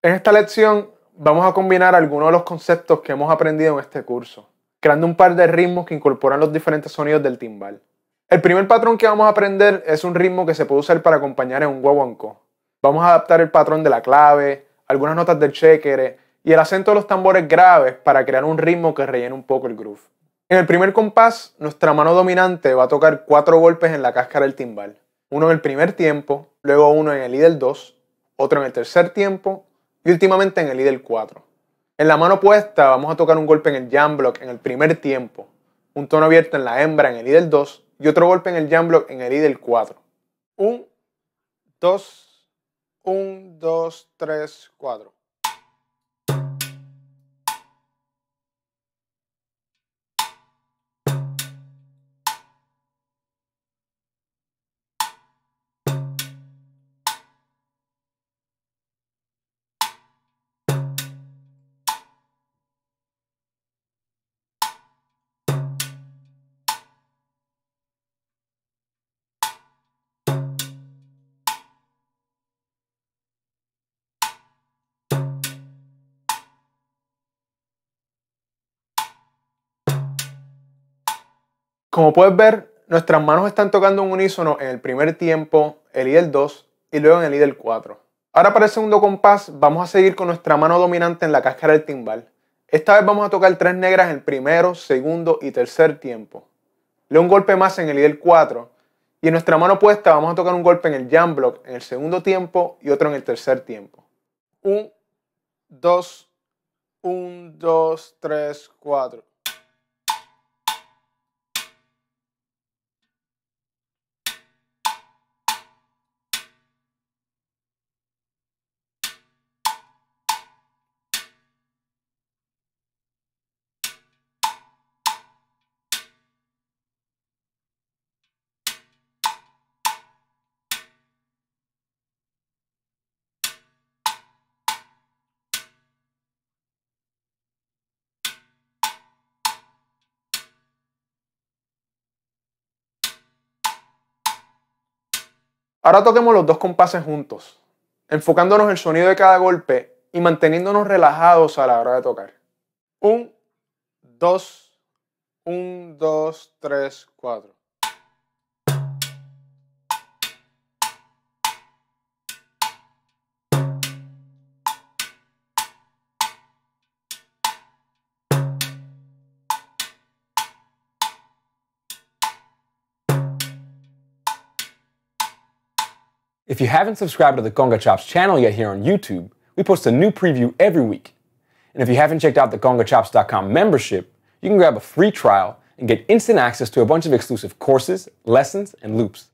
En esta lección vamos a combinar algunos de los conceptos que hemos aprendido en este curso, creando un par de ritmos que incorporan los diferentes sonidos del timbal. El primer patrón que vamos a aprender es un ritmo que se puede usar para acompañar en un guaguancó. Vamos a adaptar el patrón de la clave, algunas notas del chequere y el acento de los tambores graves para crear un ritmo que rellene un poco el groove. En el primer compás, nuestra mano dominante va a tocar cuatro golpes en la cáscara del timbal. Uno en el primer tiempo, luego uno en el I del 2, otro en el tercer tiempo y últimamente en el del 4. En la mano opuesta vamos a tocar un golpe en el jam block en el primer tiempo, un tono abierto en la hembra en el del 2 y otro golpe en el jam block en el del 4. 1, 2, 1, 2, 3, 4. Como puedes ver, nuestras manos están tocando un unísono en el primer tiempo, el líder 2 y luego en el del 4. Ahora para el segundo compás vamos a seguir con nuestra mano dominante en la cáscara del timbal. Esta vez vamos a tocar tres negras en el primero, segundo y tercer tiempo. Le un golpe más en el del 4 y en nuestra mano opuesta vamos a tocar un golpe en el jam block en el segundo tiempo y otro en el tercer tiempo. 1, 2, 1, 2, 3, 4. Ahora toquemos los dos compases juntos, enfocándonos en el sonido de cada golpe y manteniéndonos relajados a la hora de tocar. Un, dos, un, dos, tres, cuatro. If you haven't subscribed to the Conga Chops channel yet here on YouTube, we post a new preview every week. And if you haven't checked out the GongaChops.com membership, you can grab a free trial and get instant access to a bunch of exclusive courses, lessons, and loops.